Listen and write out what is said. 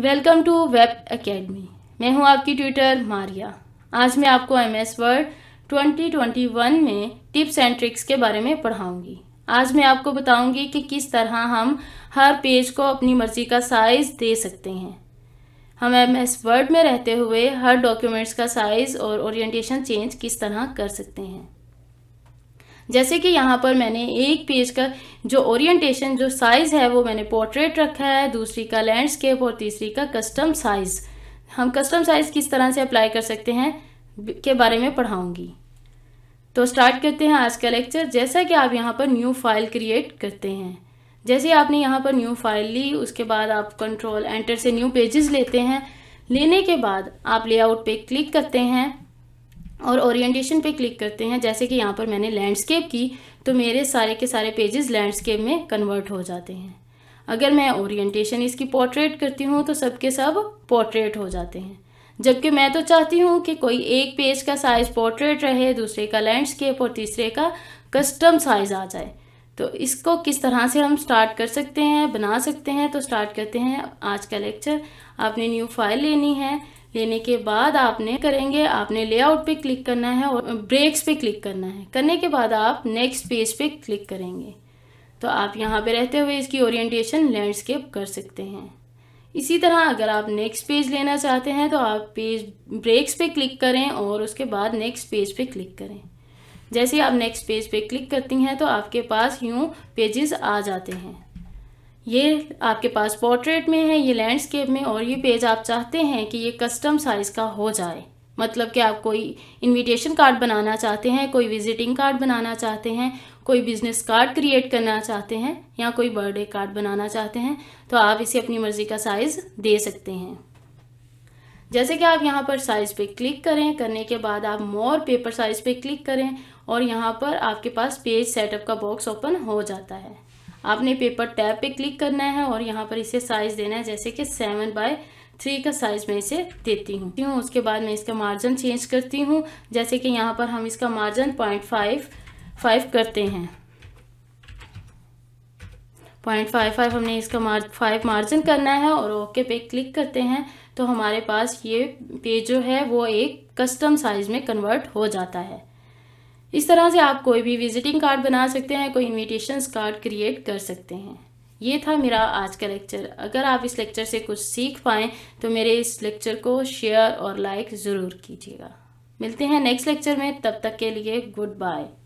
welcome to web academy मैं हूं आपकी ट्यूटर मारिया आज मैं आपको M S Word twenty twenty one में टिप्स एंड ट्रिक्स के बारे में पढ़ाऊंगी आज मैं आपको बताऊंगी कि किस तरह हम हर पेज को अपनी मर्जी का साइज़ दे सकते हैं हम एम एस वर्ड में रहते हुए हर डॉक्यूमेंट्स का साइज़ और ओरिएंटेशन चेंज किस तरह कर सकते हैं जैसे कि यहाँ पर मैंने एक पेज का जो ओरिएंटेशन जो साइज़ है वो मैंने पोर्ट्रेट रखा है दूसरी का लैंडस्केप और तीसरी का कस्टम साइज़ हम कस्टम साइज़ किस तरह से अप्लाई कर सकते हैं के बारे में पढ़ाऊँगी तो स्टार्ट करते हैं आज का लेक्चर जैसा कि आप यहाँ पर न्यू फाइल क्रिएट करते हैं जैसे आपने यहाँ पर न्यू फाइल ली उसके बाद आप कंट्रोल एंटर से न्यू पेजेस लेते हैं लेने के बाद आप लेआउट पे क्लिक करते हैं और ओरिएंटेशन पे क्लिक करते हैं जैसे कि यहाँ पर मैंने लैंडस्केप की तो मेरे सारे के सारे पेजेस लैंडस्केप में कन्वर्ट हो जाते हैं अगर मैं ओरिएंटेशन इसकी पोर्ट्रेट करती हूँ तो सबके सब पोर्ट्रेट हो जाते हैं जबकि मैं तो चाहती हूँ कि कोई एक पेज का साइज़ पोर्ट्रेट रहे दूसरे का लैंडस्केप और तीसरे का कस्टम साइज़ आ जाए तो इसको किस तरह से हम स्टार्ट कर सकते हैं बना सकते हैं तो स्टार्ट करते हैं आज का लेक्चर आपने न्यू फाइल लेनी है लेने के बाद आपने करेंगे आपने लेआउट पे क्लिक करना है और ब्रेक्स पे क्लिक करना है करने के बाद आप नेक्स्ट पेज पे क्लिक करेंगे तो आप यहाँ पे रहते हुए इसकी ओरिएंटेशन लैंडस्केप कर सकते हैं इसी तरह अगर आप नेक्स्ट पेज लेना चाहते हैं तो आप पेज ब्रेक्स पे क्लिक करें और उसके बाद नेक्स्ट पेज पे क्लिक करें जैसे आप नेक्स्ट पेज पे क्लिक करती हैं तो आपके पास यूँ पेजेस आ जाते हैं ये आपके पास पोर्ट्रेट में है ये लैंडस्केप में और ये पेज आप चाहते हैं कि ये कस्टम साइज़ का हो जाए मतलब कि आप कोई इनविटेशन कार्ड बनाना चाहते हैं कोई विजिटिंग कार्ड बनाना चाहते हैं कोई बिजनेस कार्ड क्रिएट करना चाहते हैं या कोई बर्थडे कार्ड बनाना चाहते हैं तो आप इसे अपनी मर्ज़ी का साइज़ दे सकते हैं जैसे कि आप यहाँ पर साइज़ पे क्लिक करें करने के बाद आप मोर पेपर साइज़ पे क्लिक करें और यहाँ पर आपके पास पेज सेटअप का बॉक्स ओपन हो जाता है आपने पेपर टैब पे क्लिक करना है और यहाँ पर इसे साइज़ देना है जैसे कि सेवन बाय थ्री का साइज़ मैं इसे देती हूँ क्यों उसके बाद मैं इसका मार्जिन चेंज करती हूँ जैसे कि यहाँ पर हम इसका मार्जिन पॉइंट फाइव फाइव करते हैं पॉइंट फाइव फाइव हमने इसका फाइव मार्जिन करना है और ओके पे क्लिक करते हैं तो हमारे पास ये पेज जो है वो एक कस्टम साइज़ में कन्वर्ट हो जाता है इस तरह से आप कोई भी विजिटिंग कार्ड बना सकते हैं कोई इन्विटेशन कार्ड क्रिएट कर सकते हैं ये था मेरा आज का लेक्चर अगर आप इस लेक्चर से कुछ सीख पाएँ तो मेरे इस लेक्चर को शेयर और लाइक ज़रूर कीजिएगा मिलते हैं नेक्स्ट लेक्चर में तब तक के लिए गुड बाय